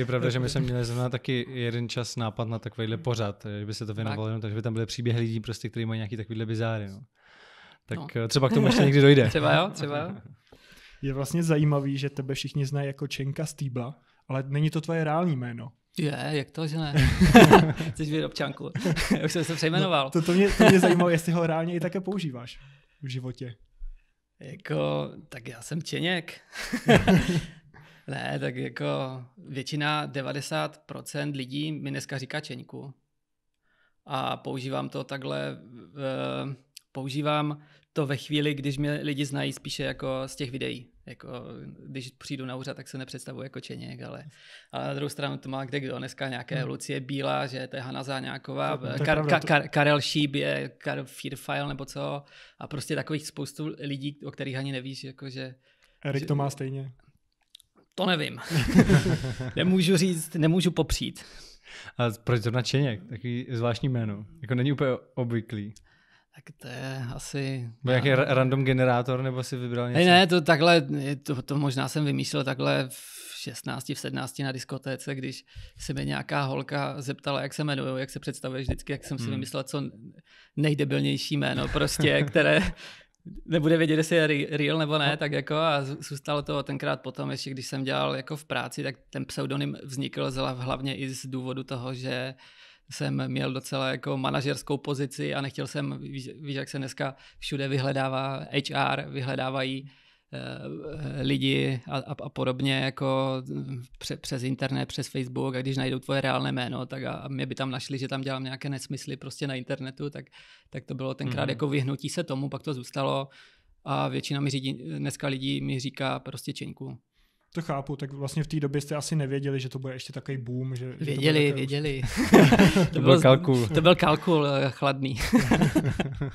Je pravda, že my jsme měli zrovna taky jeden čas nápad na takovýhle pořad, eh, že by se to věnovalo jenom tak, že by tam byly příběhy lidí, prostě, kteří mají nějaký takovýhle bizáry. No. Tak no. Eh, třeba k tomu ještě někdy dojde. třeba jo, třeba jo. Je vlastně zajímavý, že tebe všichni znají jako Čenka Stýbla, ale není to tvoje reální jméno. Je, jak to, že ne? Chceš být občanku. Už jsem se přejmenoval. No, to, to, mě, to mě zajímalo, jestli ho reálně i také používáš v životě. Jako, tak já jsem Čeněk. Ne, tak jako většina, 90% lidí mi dneska říká čeňku. A používám to takhle, používám to ve chvíli, když mě lidi znají spíše jako z těch videí. Jako, když přijdu na úřad, tak se nepředstavuji jako Čeněk, ale, ale na druhou stranu to má kde kdo. Dneska nějaké hmm. Lucie Bílá, že to je Hanna Záňáková, to, eh, to Kar, pravda, Kar, Karel Šíb je Karel Fearfile nebo co. A prostě takových spoustu lidí, o kterých ani nevíš, jako že... Erik to má stejně to nevím. nemůžu říct, nemůžu popřít. A proč zrovna Čeněk? Takový zvláštní jméno. Jako není úplně obvyklý. Tak to je asi... Byl nějaký já... random generátor, nebo si vybral něco? Ne, ne, to takhle, to, to možná jsem vymýšlel takhle v 16, v 17 na diskotéce, když se mě nějaká holka zeptala, jak se jmenuju, jak se představuje vždycky, jak jsem si hmm. vymyslel co nejdebilnější jméno, prostě, které nebude vědět, jestli je real nebo ne, tak jako a zůstalo to tenkrát potom, ještě když jsem dělal jako v práci, tak ten pseudonym vznikl hlavně i z důvodu toho, že jsem měl docela jako manažerskou pozici a nechtěl jsem, víš, jak se dneska všude vyhledává HR, vyhledávají Eh, lidi a, a, a podobně jako pře, přes internet, přes Facebook a když najdou tvoje reálné jméno, tak a, a mě by tam našli, že tam dělám nějaké nesmysly prostě na internetu, tak, tak to bylo tenkrát mm. jako vyhnutí se tomu, pak to zůstalo a většina mi řídí, dneska lidí mi říká prostě Čeňku. To chápu, tak vlastně v té době jste asi nevěděli, že to bude ještě takový boom. Že, věděli, že to věděli. to, byl kalkul. To byl kalkul eh, chladný.